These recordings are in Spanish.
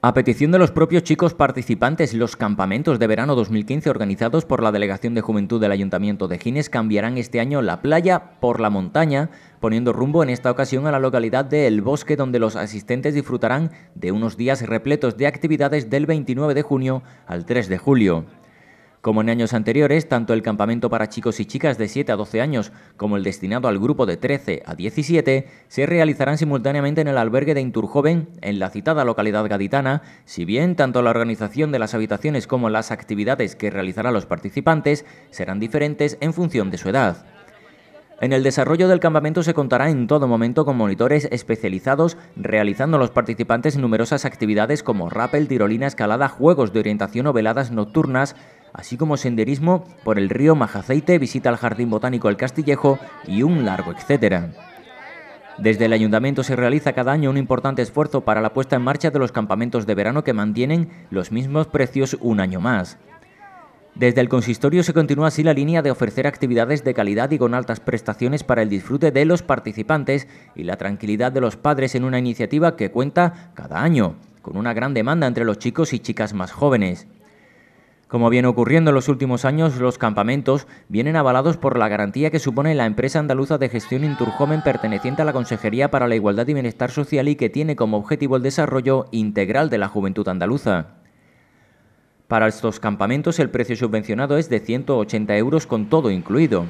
A petición de los propios chicos participantes, los campamentos de verano 2015 organizados por la Delegación de Juventud del Ayuntamiento de Gines cambiarán este año la playa por la montaña, poniendo rumbo en esta ocasión a la localidad de El Bosque, donde los asistentes disfrutarán de unos días repletos de actividades del 29 de junio al 3 de julio. Como en años anteriores, tanto el campamento para chicos y chicas de 7 a 12 años como el destinado al grupo de 13 a 17 se realizarán simultáneamente en el albergue de Inturjoven, en la citada localidad gaditana, si bien tanto la organización de las habitaciones como las actividades que realizarán los participantes serán diferentes en función de su edad. En el desarrollo del campamento se contará en todo momento con monitores especializados realizando los participantes numerosas actividades como rappel, tirolina, escalada, juegos de orientación o veladas nocturnas, así como senderismo por el río Majaceite, visita al Jardín Botánico El Castillejo y un largo etcétera. Desde el ayuntamiento se realiza cada año un importante esfuerzo para la puesta en marcha de los campamentos de verano que mantienen los mismos precios un año más. Desde el consistorio se continúa así la línea de ofrecer actividades de calidad y con altas prestaciones para el disfrute de los participantes y la tranquilidad de los padres en una iniciativa que cuenta cada año, con una gran demanda entre los chicos y chicas más jóvenes. Como viene ocurriendo en los últimos años, los campamentos vienen avalados por la garantía que supone la empresa andaluza de gestión Inturjomen perteneciente a la Consejería para la Igualdad y Bienestar Social y que tiene como objetivo el desarrollo integral de la juventud andaluza. Para estos campamentos el precio subvencionado es de 180 euros con todo incluido.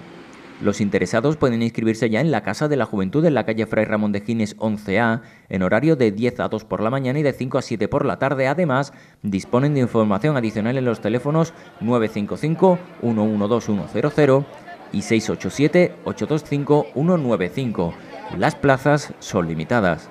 Los interesados pueden inscribirse ya en la Casa de la Juventud en la calle Fray Ramón de Gines 11A en horario de 10 a 2 por la mañana y de 5 a 7 por la tarde. Además, disponen de información adicional en los teléfonos 955 112100 y 687 825 195. Las plazas son limitadas.